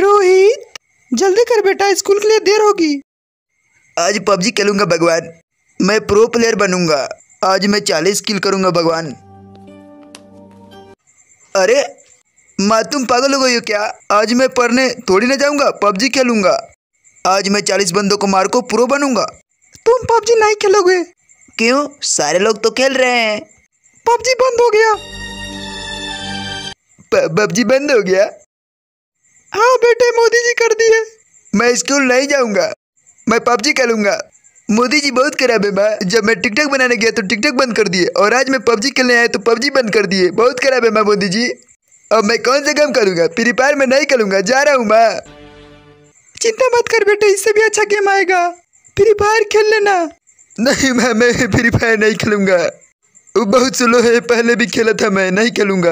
रोहित जल्दी कर बेटा स्कूल के लिए देर होगी आज पबजी खेलूंगा भगवान मैं प्रो प्लेयर बनूंगा आज मैं चालीस किल करूंगा भगवान अरे माँ तुम पागल हो गई हो क्या आज मैं पढ़ने थोड़ी ना जाऊंगा पबजी खेलूंगा आज मैं चालीस बंदों को मार को प्रो बनूंगा तुम पबजी नहीं खेलोगे क्यों सारे लोग तो खेल रहे हैं पबजी बंद हो गया पबजी बंद हो गया हाँ बेटे मोदी जी कर दिए मैं स्कूल नहीं जाऊंगा मैं पबजी खेलूंगा मोदी जी बहुत खराब है माँ जब मैं टिकटॉक बनाने गया तो टिकटॉक बंद कर दिए और आज मैं पबजी खेलने आया तो पबजी बंद कर दिए बहुत खराब है माँ मोदी जी अब मैं कौन सा काम करूँगा फ्री फायर में नहीं करूँगा जा रहा हूँ माँ चिंता मत कर बेटे इससे भी अच्छा गेम आएगा फ्री फायर खेल लेना नहीं मैं मैं फ्री फायर नहीं खेलूंगा वो बहुत स्लो है पहले भी खेला था मैं नहीं खेलूंगा